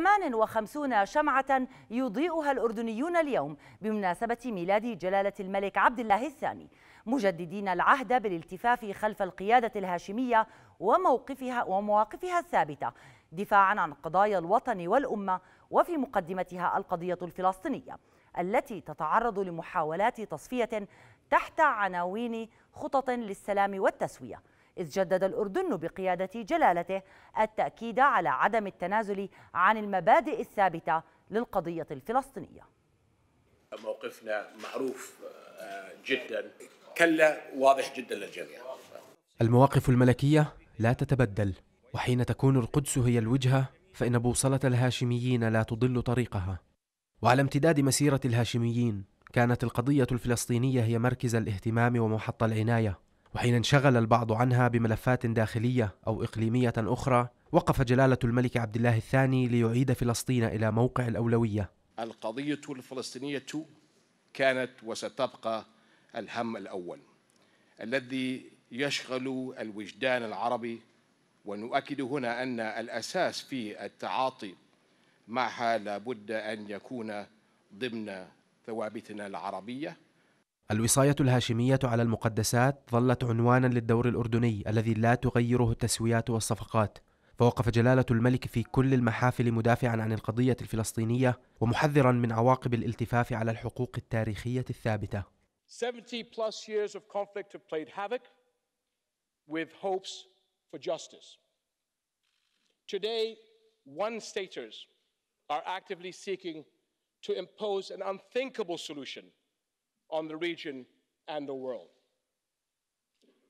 58 شمعة يضيئها الأردنيون اليوم بمناسبة ميلاد جلالة الملك عبد الله الثاني مجددين العهد بالالتفاف خلف القيادة الهاشمية وموقفها ومواقفها الثابتة دفاعا عن قضايا الوطن والأمة وفي مقدمتها القضية الفلسطينية التي تتعرض لمحاولات تصفية تحت عناوين خطط للسلام والتسوية إذ جدد الأردن بقيادة جلالته التأكيد على عدم التنازل عن المبادئ الثابتة للقضية الفلسطينية موقفنا معروف آه، جدا كلا واضح جدا للجميع المواقف الملكية لا تتبدل وحين تكون القدس هي الوجهة فإن بوصلة الهاشميين لا تضل طريقها وعلى امتداد مسيرة الهاشميين كانت القضية الفلسطينية هي مركز الاهتمام ومحط العناية وحين انشغل البعض عنها بملفات داخلية أو إقليمية أخرى وقف جلالة الملك عبد الله الثاني ليعيد فلسطين إلى موقع الأولوية القضية الفلسطينية كانت وستبقى الهم الأول الذي يشغل الوجدان العربي ونؤكد هنا أن الأساس في التعاطي معها لابد أن يكون ضمن ثوابتنا العربية الوصاية الهاشمية على المقدسات ظلت عنوانا للدور الأردني الذي لا تغيره التسويات والصفقات فوقف جلالة الملك في كل المحافل مدافعا عن القضية الفلسطينية ومحذرا من عواقب الالتفاف على الحقوق التاريخية الثابتة 70 plus years of conflict have played havoc with hopes for justice. Today, one staters are actively seeking to impose an unthinkable solution – on the region and the world.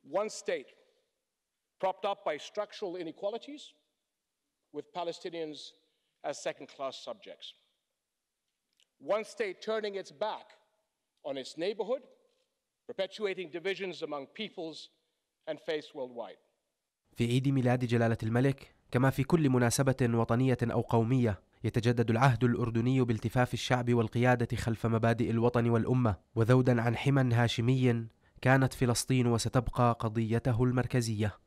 One state propped up by structural inequalities with Palestinians as second class subjects. One state turning its back on its neighborhood, perpetuating divisions among peoples and faiths worldwide. في عيد ميلاد جلالة الملك كما في كل مناسبة وطنية أو قومية يتجدد العهد الأردني بالتفاف الشعب والقيادة خلف مبادئ الوطن والأمة وذودا عن حمى هاشمي كانت فلسطين وستبقى قضيته المركزيه